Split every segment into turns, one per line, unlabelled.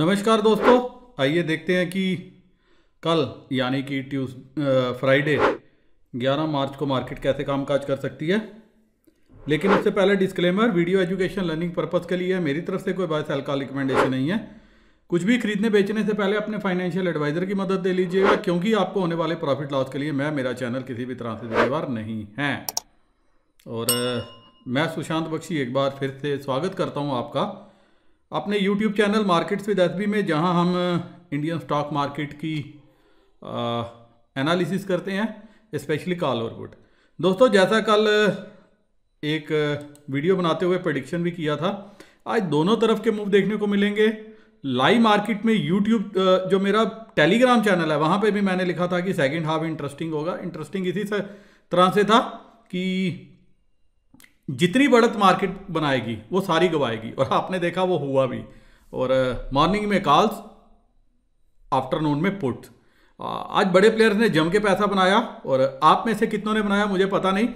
नमस्कार दोस्तों आइए देखते हैं कि कल यानी कि ट्यूज फ्राइडे 11 मार्च को मार्केट कैसे कामकाज कर सकती है लेकिन उससे पहले disclaimer video education learning purpose के लिए मेरी तरफ से कोई बाय सेल का रिकमेंडेशन नहीं है कुछ भी खरीदने बेचने से पहले अपने फाइनेंशियल एडवाइजर की मदद ले लीजिएगा क्योंकि आपको होने वाले प्रॉफिट लॉस के लिए मैं मेरा चैनल किसी भी तरह से जिम्मेवार नहीं है और मैं सुशांत बख्शी एक बार फिर से स्वागत करता हूँ आपका अपने YouTube channel markets with S B में जहां हम इंडियन स्टॉक मार्केट की एनालिसिस करते हैं स्पेशली कॉल और गुड दोस्तों जैसा कल एक वीडियो बनाते हुए प्रडिक्शन भी किया था आज दोनों तरफ के मूव देखने को मिलेंगे लाइव मार्केट में यूट्यूब जो मेरा टेलीग्राम चैनल है वहाँ पे भी मैंने लिखा था कि सेकंड हाफ इंटरेस्टिंग होगा इंटरेस्टिंग इसी तरह से था कि जितनी बढ़त मार्केट बनाएगी वो सारी गवाएगी और आपने देखा वो हुआ भी और मॉर्निंग में कॉल्स आफ्टरनून में पुट आज बड़े प्लेयर्स ने जम के पैसा बनाया और आप में से कितनों ने बनाया मुझे पता नहीं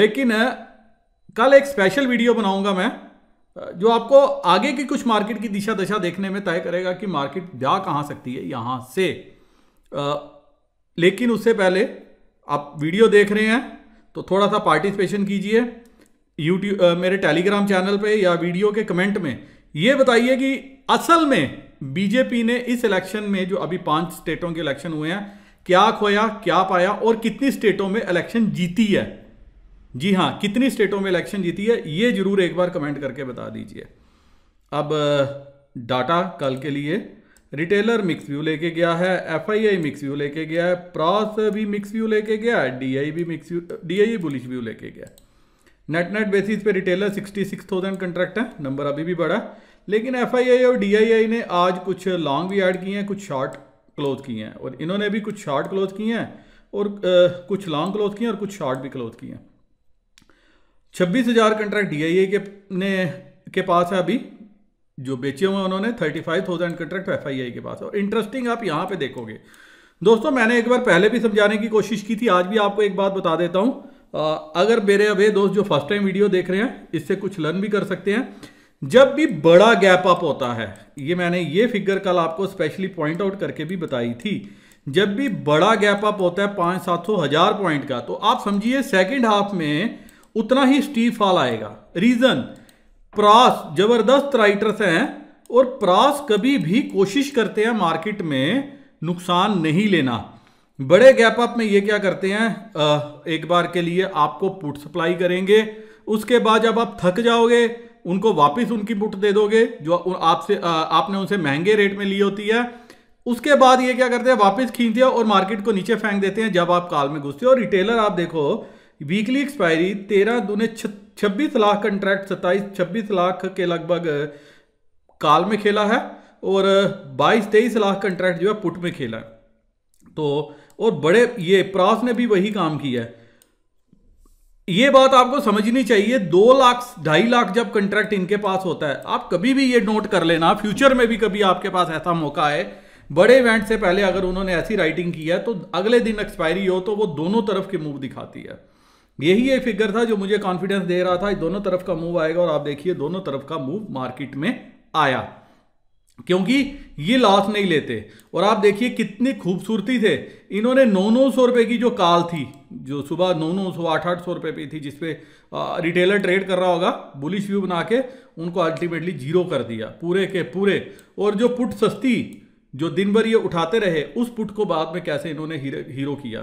लेकिन कल एक स्पेशल वीडियो बनाऊंगा मैं जो आपको आगे की कुछ मार्केट की दिशा दशा देखने में तय करेगा कि मार्केट जा कहाँ सकती है यहाँ से लेकिन उससे पहले आप वीडियो देख रहे हैं तो थोड़ा सा पार्टिसिपेशन कीजिए यूट्यूब मेरे टेलीग्राम चैनल पे या वीडियो के कमेंट में ये बताइए कि असल में बीजेपी ने इस इलेक्शन में जो अभी पांच स्टेटों के इलेक्शन हुए हैं क्या खोया क्या पाया और कितनी स्टेटों में इलेक्शन जीती है जी हाँ कितनी स्टेटों में इलेक्शन जीती है ये जरूर एक बार कमेंट करके बता दीजिए अब डाटा कल के लिए रिटेलर मिक्स व्यू लेके गया है एफआईआई मिक्स व्यू लेके गया है प्रॉस भी मिक्स व्यू लेके गया है डी भी mix view D bullish view लेके गया है नेट नेट बेसिस पे retailer sixty six thousand contract है नंबर अभी भी बढ़ा लेकिन एफ आई आई और डी आई आई ने आज कुछ लॉन्ग भी ऐड किए हैं कुछ शॉर्ट क्लोज किए हैं और इन्होंने भी कुछ शॉर्ट क्लोज किए हैं और आ, कुछ लॉन्ग क्लोज किए हैं और कुछ शॉर्ट भी क्लोज किए हैं छब्बीस हज़ार कंट्रैक्ट डी आई आई के ने के पास है अभी जो बेचे हुए हैं उन्होंने thirty five thousand contract F I I के पास और इंटरेस्टिंग आप यहाँ पर देखोगे दोस्तों मैंने एक बार पहले भी समझाने की कोशिश की थी आज भी आपको एक बात बता देता हूँ अगर मेरे अबे दोस्त जो फर्स्ट टाइम वीडियो देख रहे हैं इससे कुछ लर्न भी कर सकते हैं जब भी बड़ा गैप अप होता है ये मैंने ये फिगर कल आपको स्पेशली पॉइंट आउट करके भी बताई थी जब भी बड़ा गैप अप होता है पाँच सात सौ हजार पॉइंट का तो आप समझिए सेकेंड हाफ में उतना ही स्टीफ फॉल आएगा रीजन प्रास जबरदस्त राइटर्स हैं और प्रास कभी भी कोशिश करते हैं मार्केट में नुकसान नहीं लेना बड़े गैप अप में ये क्या करते हैं एक बार के लिए आपको पुट सप्लाई करेंगे उसके बाद जब आप थक जाओगे उनको वापस उनकी पुट दे दोगे जो आपसे आपने उनसे महंगे रेट में ली होती है उसके बाद ये क्या करते हैं वापस खींचते हैं और मार्केट को नीचे फेंक देते हैं जब आप काल में घुसते हो और रिटेलर आप देखो वीकली एक्सपायरी तेरह दूने छब्बीस लाख कंट्रैक्ट सत्ताईस छब्बीस लाख के लगभग काल में खेला है और बाईस तेईस लाख कंट्रैक्ट जो है पुट में खेला है तो और बड़े ये प्रास ने भी वही काम किया है ये बात आपको समझनी चाहिए दो लाख ढाई लाख जब कंट्रैक्ट इनके पास होता है आप कभी भी ये नोट कर लेना फ्यूचर में भी कभी आपके पास ऐसा मौका है बड़े इवेंट से पहले अगर उन्होंने ऐसी राइटिंग की है तो अगले दिन एक्सपायरी हो तो वो दोनों तरफ के मूव दिखाती है यही एक फिगर था जो मुझे कॉन्फिडेंस दे रहा था दोनों तरफ का मूव आएगा और आप देखिए दोनों तरफ का मूव मार्केट में आया क्योंकि ये लॉस नहीं लेते और आप देखिए कितनी खूबसूरती थे इन्होंने नौ नौ सौ रुपये की जो काल थी जो सुबह नौ नौ सौ आठ आठ सौ रुपये पे थी जिसपे रिटेलर ट्रेड कर रहा होगा बुलिश व्यू बना के उनको अल्टीमेटली जीरो कर दिया पूरे के पूरे और जो पुट सस्ती जो दिन भर ये उठाते रहे उस पुट को बाद में कैसे इन्होंने हीरो, हीरो किया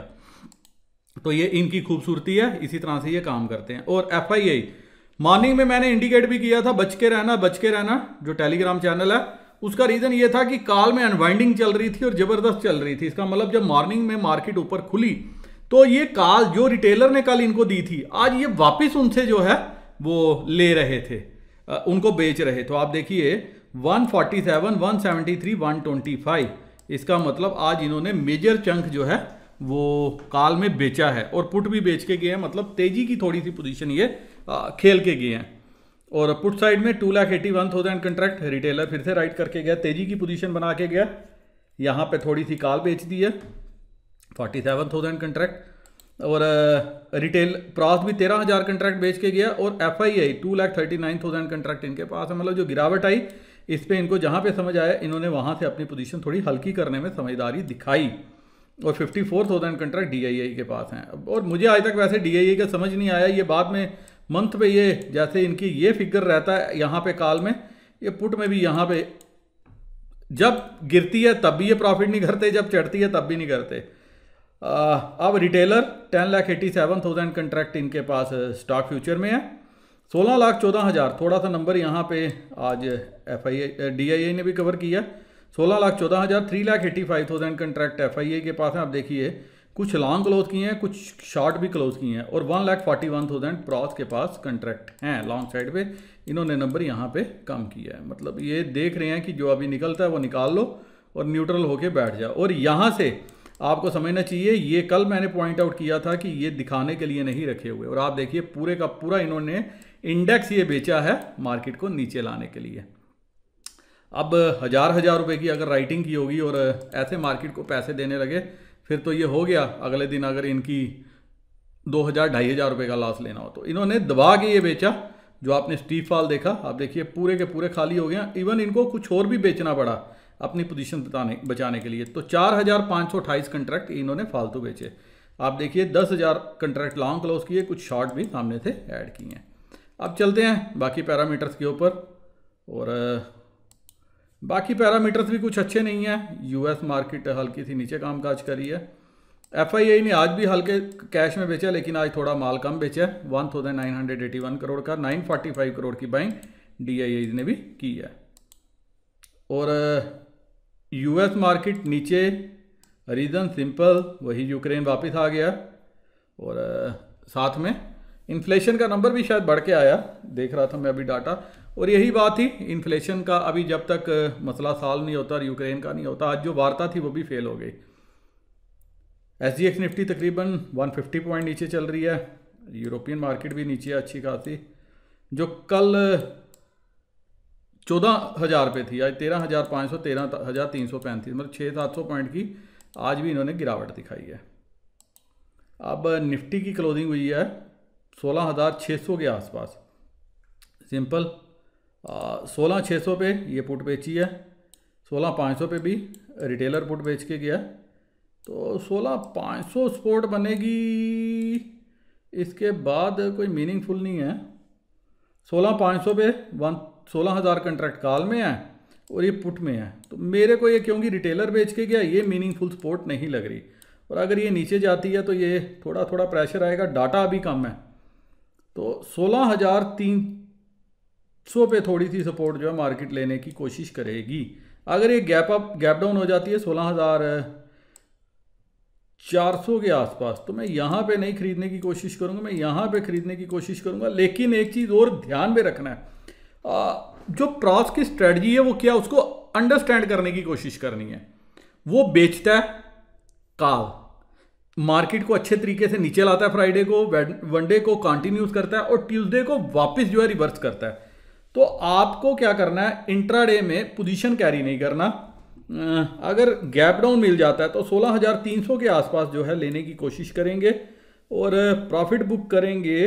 तो ये इनकी खूबसूरती है इसी तरह से ये काम करते हैं और एफ मॉर्निंग में मैंने इंडिकेट भी किया था बच के रहना बच के रहना जो टेलीग्राम चैनल है उसका रीज़न ये था कि काल में अनवाइंडिंग चल रही थी और ज़बरदस्त चल रही थी इसका मतलब जब मॉर्निंग में मार्केट ऊपर खुली तो ये काल जो रिटेलर ने कल इनको दी थी आज ये वापस उनसे जो है वो ले रहे थे उनको बेच रहे तो आप देखिए 147, 173, 125 इसका मतलब आज इन्होंने मेजर चंक जो है वो काल में बेचा है और पुट भी बेच के गए हैं मतलब तेजी की थोड़ी सी पोजीशन ये खेल के गए हैं और पुट साइड में two lakh eighty one thousand contract retailer फिर से राइट करके गया तेजी की पोजीशन बना के गया यहाँ पे थोड़ी सी कॉल बेच दी है फोर्टी सेवन थाउजेंड कंट्रैक्ट और रिटेल प्रॉस भी तेरह हज़ार कंट्रैक्ट बेच के गया और F I I two lakh thirty nine thousand contract इनके पास है मतलब जो गिरावट आई इस पर इनको जहाँ पे समझ आया इन्होंने वहाँ से अपनी पोजीशन थोड़ी हल्की करने में समझदारी दिखाई और fifty four thousand contract D I I के पास हैं और मुझे आज तक वैसे डी आई आई का समझ नहीं आया ये बाद में मंथ पे ये जैसे इनकी ये फिगर रहता है यहाँ पे काल में ये पुट में भी यहाँ पे जब गिरती है तब भी ये प्रॉफिट नहीं करते जब चढ़ती है तब भी नहीं करते आ, अब retailer ten lakh eighty seven thousand contract इनके पास स्टॉक फ्यूचर में है सोलह लाख चौदह हज़ार थोड़ा सा नंबर यहाँ पे आज एफ आई डी आई ने भी कवर किया सोलह लाख चौदह हज़ार three lakh eighty five thousand contract F I के पास है आप देखिए कुछ लॉन्ग क्लोज किए हैं कुछ शॉर्ट भी क्लोज किए हैं और one lakh forty one thousand pros के पास कंट्रैक्ट हैं लॉन्ग साइड पे इन्होंने नंबर यहाँ पे कम किया है मतलब ये देख रहे हैं कि जो अभी निकलता है वो निकाल लो और न्यूट्रल होके बैठ जाओ और यहाँ से आपको समझना चाहिए ये कल मैंने पॉइंट आउट किया था कि ये दिखाने के लिए नहीं रखे हुए और आप देखिए पूरे का पूरा इन्होंने इंडेक्स ये बेचा है मार्केट को नीचे लाने के लिए अब हज़ार हज़ार रुपए की अगर राइटिंग की होगी और ऐसे मार्केट को पैसे देने लगे फिर तो ये हो गया अगले दिन अगर इनकी दो हज़ार ढाई हज़ार रुपये का लॉस लेना हो तो इन्होंने दबा के ये बेचा जो आपने स्टीफ फॉल देखा आप देखिए पूरे के पूरे खाली हो गया इवन इनको कुछ और भी बेचना पड़ा अपनी पोजीशन बताने बचाने के लिए तो चार हज़ार पाँच सौ अट्ठाईस कंट्रैक्ट इन्होंने फालतू बेचे आप देखिए दस हज़ार कंट्रैक्ट लॉन्ग क्लोज किए कुछ शॉर्ट भी सामने से ऐड किए हैं अब चलते हैं बाकी पैरामीटर्स के ऊपर और बाकी पैरामीटर्स भी कुछ अच्छे नहीं हैं यूएस मार्केट हल्की सी नीचे कामकाज करी है एफ ने आज भी हल्के कैश में बेचा लेकिन आज थोड़ा माल कम बेचा है वन करोड़ का नाइन फोर्टी फाइव करोड़ की बाइंग डी ने भी की है और यूएस मार्केट नीचे रीज़न सिंपल वही यूक्रेन वापस आ गया और साथ में इन्फ्लेशन का नंबर भी शायद बढ़ के आया देख रहा था मैं अभी डाटा और यही बात थी इन्फ्लेशन का अभी जब तक मसला साल नहीं होता यूक्रेन का नहीं होता आज जो वार्ता थी वो भी फेल हो गई एस जी निफ्टी तकरीबन 150 पॉइंट नीचे चल रही है यूरोपियन मार्केट भी नीचे अच्छी खासी जो कल चौदह हज़ार पे थी आज तेरह हज़ार पाँच सौ तेरह हज़ार तीन सौ पैंतीस मतलब छः सात सौ पॉइंट की आज भी इन्होंने गिरावट दिखाई है अब निफ्टी की क्लोजिंग हुई है सोलह हज़ार छः सौ के आसपास सिंपल सोलह छः सौ पे ये पुट बेची है सोलह पाँच सौ पे भी रिटेलर पुट बेच के गया तो सोलह पाँच सौ स्पोर्ट बनेगी इसके बाद कोई मीनिंगफुल नहीं है सोलह पाँच सौ पे वन सोलह हज़ार कंट्रैक्ट कॉल में है और ये पुट में है तो मेरे को ये क्योंकि रिटेलर बेच के गया ये मीनिंगफुल स्पोर्ट नहीं लग रही और अगर ये नीचे जाती है तो ये थोड़ा थोड़ा प्रेशर आएगा डाटा अभी कम है तो सोलह हज़ार तीन सौ पे थोड़ी सी सपोर्ट जो है मार्केट लेने की कोशिश करेगी अगर ये गैप अप गैप डाउन हो जाती है सोलह हज़ार चार सौ के आसपास तो मैं यहाँ पे नहीं खरीदने की कोशिश करूँगा मैं यहाँ पे खरीदने की कोशिश करूँगा लेकिन एक चीज़ और ध्यान में रखना है आ, जो प्रॉस की स्ट्रेटजी है वो क्या उसको अंडरस्टैंड करने की कोशिश करनी है वो बेचता है काल मार्केट को अच्छे तरीके से नीचे लाता है फ्राइडे को वनडे को कंटिन्यूस करता है और ट्यूसडे को वापस जो है रिवर्स करता है तो आपको क्या करना है इंट्राडे में पोजीशन कैरी नहीं करना अगर गैप डाउन मिल जाता है तो 16,300 के आसपास जो है लेने की कोशिश करेंगे और प्रॉफिट बुक करेंगे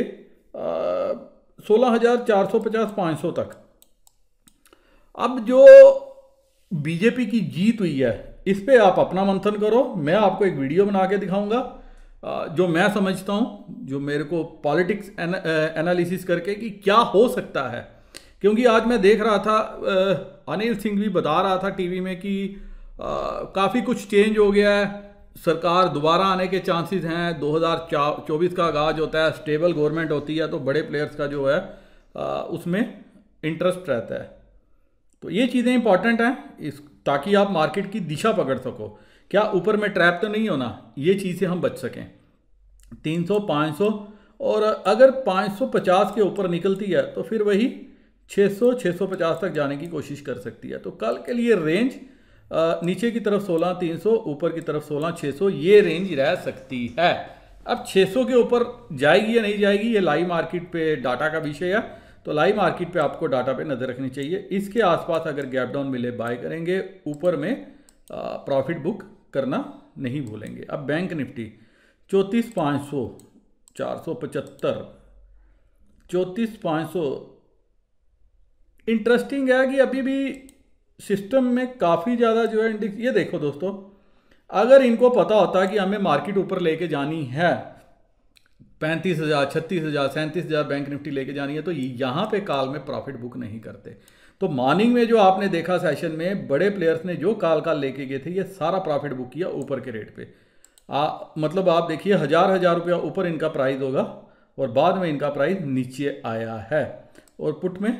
सोलह हज़ार चार सौ पचास पाँच सौ तक अब जो बीजेपी की जीत हुई है इस पर आप अपना मंथन करो मैं आपको एक वीडियो बना के दिखाऊंगा जो मैं समझता हूं जो मेरे को पॉलिटिक्स एनालिसिस करके कि क्या हो सकता है क्योंकि आज मैं देख रहा था अनिल सिंह भी बता रहा था टीवी में कि काफ़ी कुछ चेंज हो गया है सरकार दोबारा आने के चांसेस हैं 2024 का आगाज होता है स्टेबल गवर्नमेंट होती है तो बड़े प्लेयर्स का जो है उसमें इंटरेस्ट रहता है तो ये चीज़ें इंपॉर्टेंट हैं इस ताकि आप मार्केट की दिशा पकड़ सको क्या ऊपर में ट्रैप तो नहीं होना ये चीज़ से हम बच सकें 300 500 और अगर 550 के ऊपर निकलती है तो फिर वही 600 650 तक जाने की कोशिश कर सकती है तो कल के लिए रेंज नीचे की तरफ 16 300 ऊपर की तरफ 16 600 ये रेंज रह सकती है अब 600 के ऊपर जाएगी या नहीं जाएगी ये लाइव मार्केट पे डाटा का विषय है तो लाइव मार्केट पे आपको डाटा पे नज़र रखनी चाहिए इसके आसपास अगर गैप डाउन मिले बाय करेंगे ऊपर में प्रॉफिट बुक करना नहीं भूलेंगे अब बैंक निफ्टी चौंतीस पाँच सौ चार सौ पचहत्तर चौंतीस पाँच सौ इंटरेस्टिंग है कि अभी भी सिस्टम में काफ़ी ज़्यादा जो है इंडेक्स ये देखो दोस्तों अगर इनको पता होता कि हमें मार्केट ऊपर लेके जानी है पैंतीस हज़ार छत्तीस हज़ार सैंतीस हज़ार बैंक निफ्टी लेके जानी है तो यहाँ पे काल में प्रॉफिट बुक नहीं करते तो मॉर्निंग में जो आपने देखा सेशन में बड़े प्लेयर्स ने जो काल काल लेके गए थे ये सारा प्रॉफिट बुक किया ऊपर के रेट पर मतलब आप देखिए हज़ार हज़ार रुपया ऊपर इनका प्राइस होगा और बाद में इनका प्राइस नीचे आया है और पुट में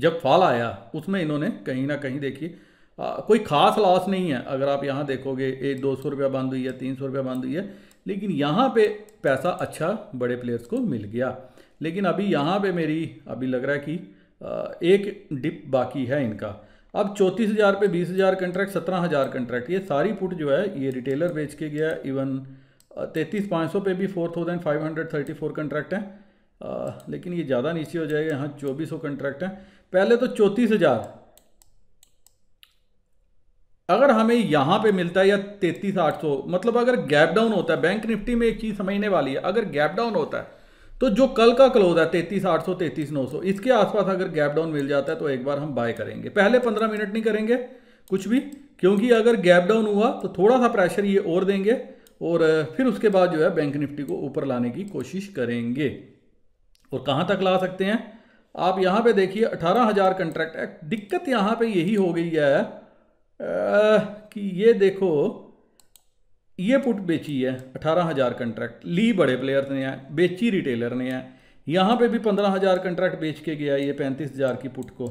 जब फॉल आया उसमें इन्होंने कहीं ना कहीं देखिए कोई खास लॉस नहीं है अगर आप यहाँ देखोगे ये दो सौ रुपया बंद हुई है तीन सौ रुपया बंद हुई है लेकिन यहाँ पे पैसा अच्छा बड़े प्लेयर्स को मिल गया लेकिन अभी यहाँ पे मेरी अभी लग रहा है कि एक डिप बाकी है इनका अब चौंतीस हज़ार पे बीस हज़ार कंट्रैक्ट सत्रह हज़ार कंट्रैक्ट ये सारी पुट जो है ये रिटेलर बेच के गया इवन तैंतीस पाँच सौ पे भी four thousand five hundred thirty four contract हैं लेकिन ये ज़्यादा नीचे हो जाएगा यहाँ चौबीस सौ कंट्रैक्ट हैं पहले तो चौंतीस हजार अगर हमें यहां पे मिलता है या तैतीस आठ सौ मतलब अगर गैप डाउन होता है बैंक निफ्टी में एक चीज समझने वाली है अगर गैप डाउन होता है तो जो कल का क्लोज है तैतीस आठ सौ तैतीस नौ सौ इसके आसपास अगर गैप डाउन मिल जाता है तो एक बार हम बाय करेंगे पहले पंद्रह मिनट नहीं करेंगे कुछ भी क्योंकि अगर गैप डाउन हुआ तो थोड़ा सा प्रेशर ये और देंगे और फिर उसके बाद जो है बैंक निफ्टी को ऊपर लाने की कोशिश करेंगे और कहाँ तक ला सकते हैं आप यहाँ पे देखिए अठारह हज़ार कंट्रैक्ट दिक्कत यहाँ पे यही हो गई है आ, कि ये देखो ये पुट बेची है अठारह हज़ार कंट्रैक्ट ली बड़े प्लेयर ने है बेची रिटेलर ने है यहाँ पे भी पंद्रह हज़ार कंट्रैक्ट बेच के गया ये पैंतीस हज़ार की पुट को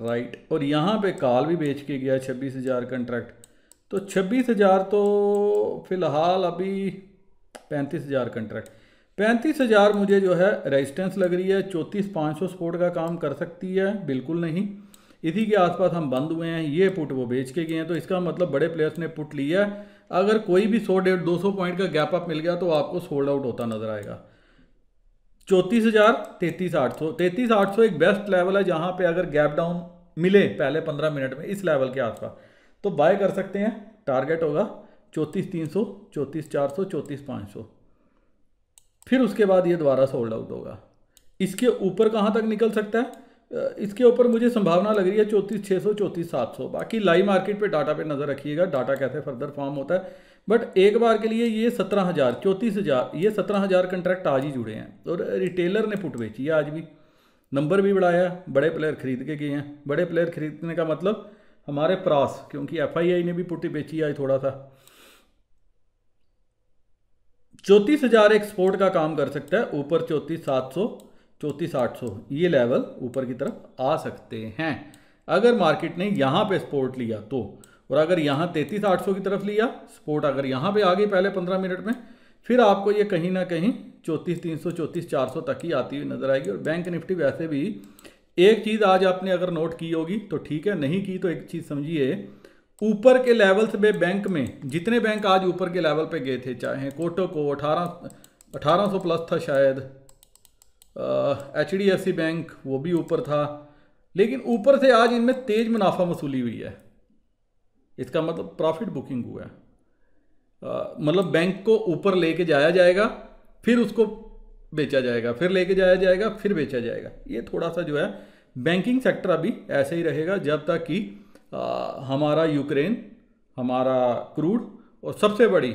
राइट और यहाँ पे काल भी बेच के गया छब्बीस हज़ार कंट्रैक्ट तो छब्बीस हज़ार तो फिलहाल अभी पैंतीस हज़ार कंट्रैक्ट पैंतीस हज़ार मुझे जो है रेजिस्टेंस लग रही है चौंतीस पाँच सौ सपोर्ट का काम कर सकती है बिल्कुल नहीं इसी के आसपास हम बंद हुए हैं ये पुट वो बेच के गए हैं तो इसका मतलब बड़े प्लेयर्स ने पुट लिया है अगर कोई भी सौ डेढ़ दो सौ पॉइंट का गैप अप मिल गया तो आपको सोल्ड आउट होता नजर आएगा चौंतीस हज़ार तैंतीस आठ सौ तैंतीस आठ सौ एक बेस्ट लेवल है जहाँ पर अगर गैप डाउन मिले पहले पंद्रह मिनट में इस लेवल के आसपास तो बाय कर सकते हैं टारगेट होगा चौंतीस तीन सौ चौंतीस चार सौ चौंतीस पाँच सौ फिर उसके बाद ये दोबारा सोल्ड आउट होगा इसके ऊपर कहाँ तक निकल सकता है इसके ऊपर मुझे संभावना लग रही है चौंतीस छः सौ चौंतीस सात सौ बाकी लाइव मार्केट पे डाटा पे नज़र रखिएगा डाटा कैसे फर्दर फॉर्म होता है बट एक बार के लिए ये सत्रह हज़ार चौंतीस हज़ार ये सत्रह हज़ार कंट्रैक्ट आज ही जुड़े हैं और रिटेलर ने पुट बेची है आज भी नंबर भी बढ़ाया बड़े प्लेयर खरीद के गए हैं बड़े प्लेयर खरीदने का मतलब हमारे प्रास क्योंकि एफ ने भी पुट बेची आई थोड़ा सा चौंतीस हजार एक्सपोर्ट का काम कर सकता है ऊपर चौंतीस सात सौ चौंतीस आठ सौ ये लेवल ऊपर की तरफ आ सकते हैं अगर मार्केट ने यहाँ पे सपोर्ट लिया तो और अगर यहाँ तैंतीस आठ सौ की तरफ लिया सपोर्ट अगर यहाँ पे आ गई पहले पंद्रह मिनट में फिर आपको ये कहीं ना कहीं चौंतीस तीन सौ चौंतीस चार सौ तक ही आती हुई नजर आएगी और बैंक निफ्टी वैसे भी एक चीज़ आज आपने अगर नोट की होगी तो ठीक है नहीं की तो एक चीज़ समझिए ऊपर के लेवल्स में बैंक में जितने बैंक आज ऊपर के लेवल पे गए थे चाहे कोटो को अठारह अठारह सौ प्लस था शायद H D F C bank वो भी ऊपर था लेकिन ऊपर से आज इनमें तेज़ मुनाफा वसूली हुई है इसका मतलब प्रॉफिट बुकिंग हुआ है मतलब बैंक को ऊपर लेके जाया जाएगा फिर उसको बेचा जाएगा फिर लेके जाया जाएगा फिर बेचा जाएगा ये थोड़ा सा जो है बैंकिंग सेक्टर अभी ऐसे ही रहेगा जब तक कि हमारा यूक्रेन हमारा क्रूड और सबसे बड़ी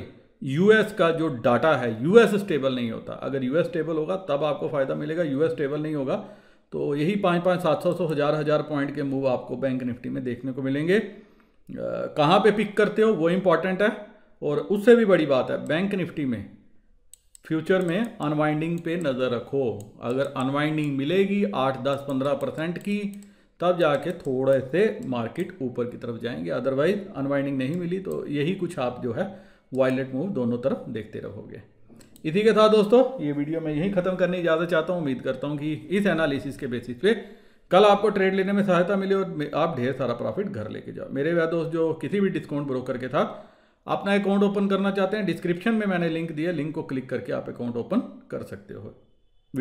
यूएस का जो डाटा है यूएस स्टेबल नहीं होता अगर यूएस स्टेबल होगा तब आपको फ़ायदा मिलेगा यूएस स्टेबल नहीं होगा तो यही पाँच पाँच सात सौ सौ हज़ार हज़ार पॉइंट के मूव आपको बैंक निफ्टी में देखने को मिलेंगे कहाँ पे पिक करते हो वो इम्पॉर्टेंट है और उससे भी बड़ी बात है बैंक निफ्टी में फ्यूचर में अनवाइंडिंग पे नज़र रखो अगर अनवाइंडिंग मिलेगी आठ दस पंद्रह परसेंट की तब जाके थोड़े से मार्केट ऊपर की तरफ जाएंगे अदरवाइज अनवाइंडिंग नहीं मिली तो यही कुछ आप जो है वायलेट मूव दोनों तरफ देखते रहोगे इसी के साथ दोस्तों ये वीडियो मैं यहीं ख़त्म करने इजाज़त चाहता हूँ उम्मीद करता हूँ कि इस एनालिसिस के बेसिस पे कल आपको ट्रेड लेने में सहायता मिले और आप ढेर सारा प्रॉफिट घर लेके जाओ मेरे वह दोस्त जो किसी भी डिस्काउंट ब्रोकर के साथ अपना अकाउंट ओपन करना चाहते हैं डिस्क्रिप्शन में मैंने लिंक दिया लिंक को क्लिक करके आप अकाउंट ओपन कर सकते हो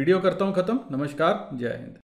वीडियो करता हूँ ख़त्म नमस्कार जय हिंद